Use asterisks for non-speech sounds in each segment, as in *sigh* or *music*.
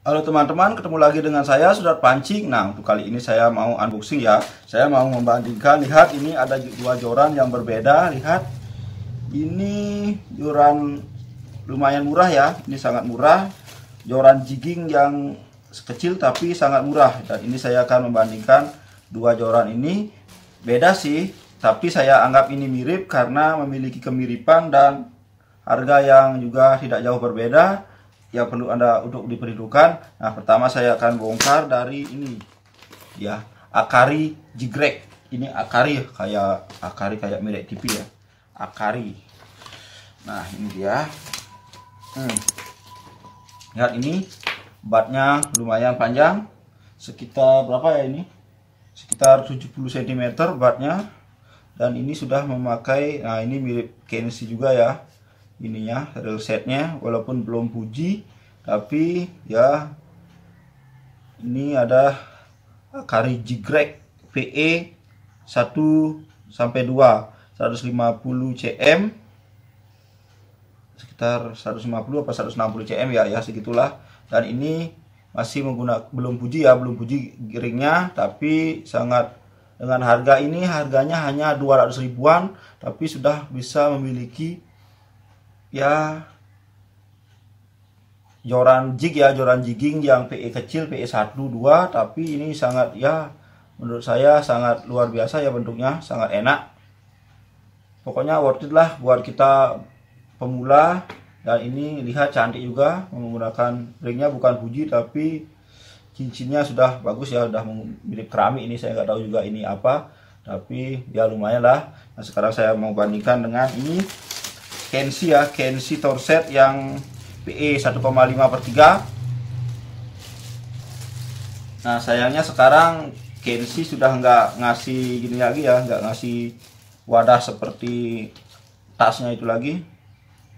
Halo teman-teman, ketemu lagi dengan saya sudar Pancing. Nah, untuk kali ini saya mau unboxing ya. Saya mau membandingkan, lihat ini ada dua joran yang berbeda. Lihat, ini joran lumayan murah ya. Ini sangat murah. Joran jigging yang kecil tapi sangat murah. Dan ini saya akan membandingkan dua joran ini. Beda sih, tapi saya anggap ini mirip karena memiliki kemiripan dan harga yang juga tidak jauh berbeda yang perlu Anda untuk diperhitungkan. Nah, pertama saya akan bongkar dari ini ya, akari jigrek. Ini akari kayak akari kayak merek TV ya. Akari. Nah, ini dia. Hmm. Lihat ini batnya lumayan panjang. Sekitar berapa ya ini? Sekitar 70 cm batnya. Dan ini sudah memakai nah ini mirip KNC juga ya ininya real setnya walaupun belum puji tapi ya ini ada kari jigrek VE 1 sampai 2 150 cm sekitar 150 apa 160 cm ya ya segitulah dan ini masih menggunakan belum puji ya belum puji giringnya tapi sangat dengan harga ini harganya hanya 200 ribuan tapi sudah bisa memiliki ya joran jig ya joran jigging yang PE kecil PE 1 2 tapi ini sangat ya menurut saya sangat luar biasa ya bentuknya sangat enak pokoknya worth it lah buat kita pemula dan ini lihat cantik juga menggunakan ringnya bukan buji tapi cincinnya sudah bagus ya sudah mirip keramik ini saya nggak tahu juga ini apa tapi ya lumayan lah nah sekarang saya mau bandingkan dengan ini Kensi ya Kensi torset yang PE 1,5 per 3 nah sayangnya sekarang Kensi sudah nggak ngasih gini lagi ya nggak ngasih wadah seperti tasnya itu lagi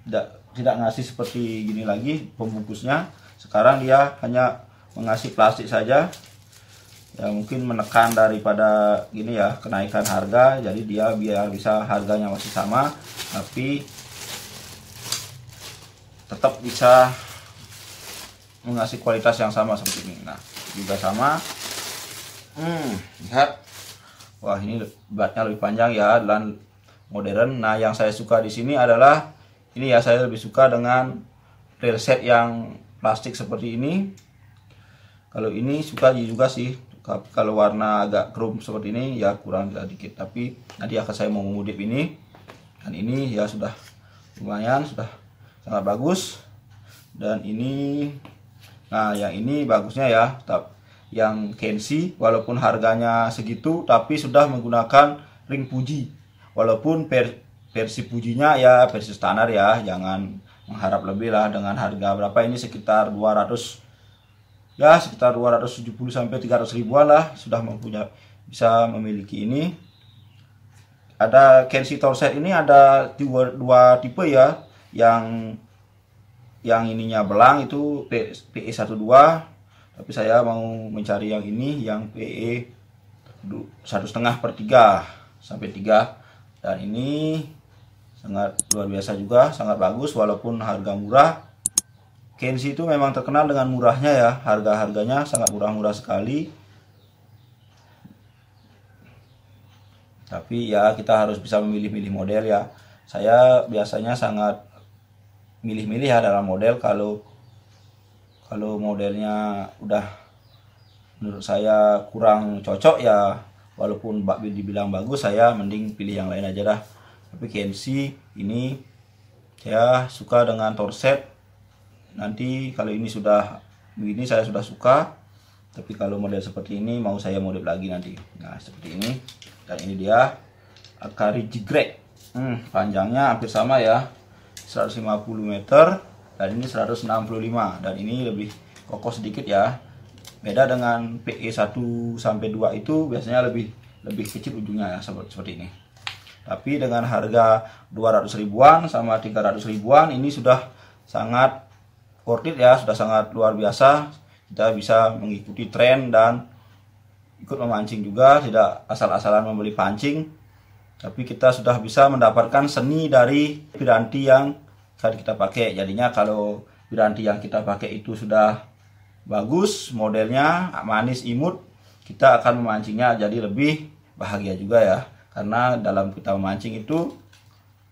tidak tidak ngasih seperti gini lagi pembungkusnya sekarang dia hanya mengasih plastik saja ya mungkin menekan daripada gini ya kenaikan harga jadi dia biar bisa harganya masih sama tapi tetap bisa mengasih kualitas yang sama seperti ini nah juga sama hmm, lihat wah ini batnya lebih panjang ya dan modern nah yang saya suka di sini adalah ini ya saya lebih suka dengan rail set yang plastik seperti ini kalau ini suka juga sih kalau warna agak chrome seperti ini ya kurang sedikit tapi nanti akan saya mau mengudip ini dan ini ya sudah lumayan sudah sangat bagus dan ini nah yang ini bagusnya ya tap yang Kenshi walaupun harganya segitu tapi sudah menggunakan ring puji walaupun per, versi pujinya ya versi standar ya jangan mengharap lebih lah dengan harga berapa ini sekitar 200 ya sekitar 270 sampai 300 ribuan lah sudah mempunyai bisa memiliki ini ada Kenshi Torset ini ada dua, dua tipe ya yang yang ininya belang itu PE12 tapi saya mau mencari yang ini yang PE satu setengah per tiga sampai tiga dan ini sangat luar biasa juga sangat bagus walaupun harga murah Kensi itu memang terkenal dengan murahnya ya harga-harganya sangat murah-murah sekali tapi ya kita harus bisa memilih-milih model ya saya biasanya sangat milih-milih ya dalam model kalau kalau modelnya udah menurut saya kurang cocok ya walaupun dibilang bagus saya mending pilih yang lain aja dah tapi KMC ini saya suka dengan torset nanti kalau ini sudah begini saya sudah suka tapi kalau model seperti ini mau saya modif lagi nanti nah seperti ini dan ini dia akari jigrek hmm, panjangnya hampir sama ya 150 meter dan ini 165 dan ini lebih kokoh sedikit ya beda dengan PE 1 sampai 2 itu biasanya lebih lebih kecil ujungnya ya seperti ini tapi dengan harga 200 ribuan sama 300 ribuan ini sudah sangat worth it ya sudah sangat luar biasa kita bisa mengikuti tren dan ikut memancing juga tidak asal-asalan membeli pancing tapi kita sudah bisa mendapatkan seni dari piranti yang saat kita pakai jadinya kalau piranti yang kita pakai itu sudah bagus modelnya manis imut kita akan memancingnya jadi lebih bahagia juga ya karena dalam kita memancing itu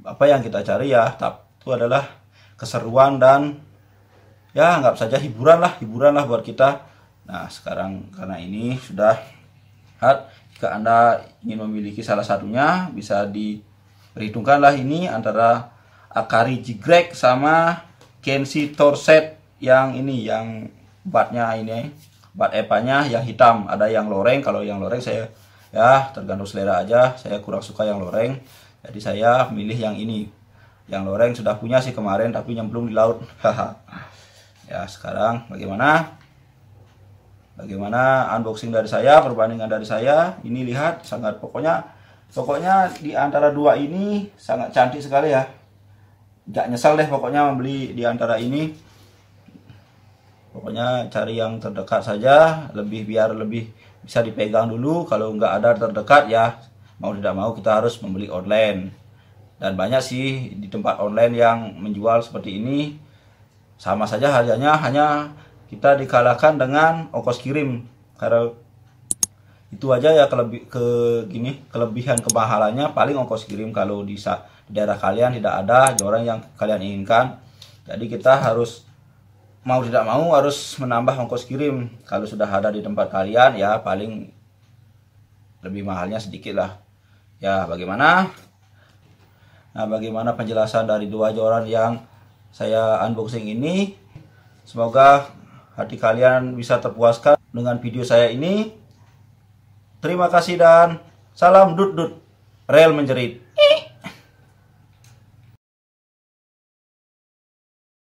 apa yang kita cari ya tap itu adalah keseruan dan ya anggap saja hiburan lah hiburan lah buat kita nah sekarang karena ini sudah hat jika Anda ingin memiliki salah satunya, bisa diperhitungkanlah ini antara Akari Jigrek sama Kenshi Torset yang ini, yang batnya ini, bat epanya yang hitam. Ada yang loreng, kalau yang loreng saya ya tergantung selera aja, saya kurang suka yang loreng. Jadi saya milih yang ini. Yang loreng sudah punya sih kemarin tapi nyemplung di laut. *laughs* ya, sekarang bagaimana? bagaimana unboxing dari saya perbandingan dari saya ini lihat sangat pokoknya pokoknya di antara dua ini sangat cantik sekali ya gak nyesel deh pokoknya membeli di antara ini pokoknya cari yang terdekat saja lebih biar lebih bisa dipegang dulu kalau nggak ada terdekat ya mau tidak mau kita harus membeli online dan banyak sih di tempat online yang menjual seperti ini sama saja harganya hanya kita dikalahkan dengan ongkos kirim karena itu aja ya kelebih ke gini kelebihan kemahalannya paling ongkos kirim kalau di, di daerah kalian tidak ada orang yang kalian inginkan jadi kita harus mau tidak mau harus menambah ongkos kirim kalau sudah ada di tempat kalian ya paling lebih mahalnya sedikit lah ya bagaimana nah bagaimana penjelasan dari dua joran yang saya unboxing ini semoga hati kalian bisa terpuaskan dengan video saya ini. Terima kasih dan salam dut real rel menjerit.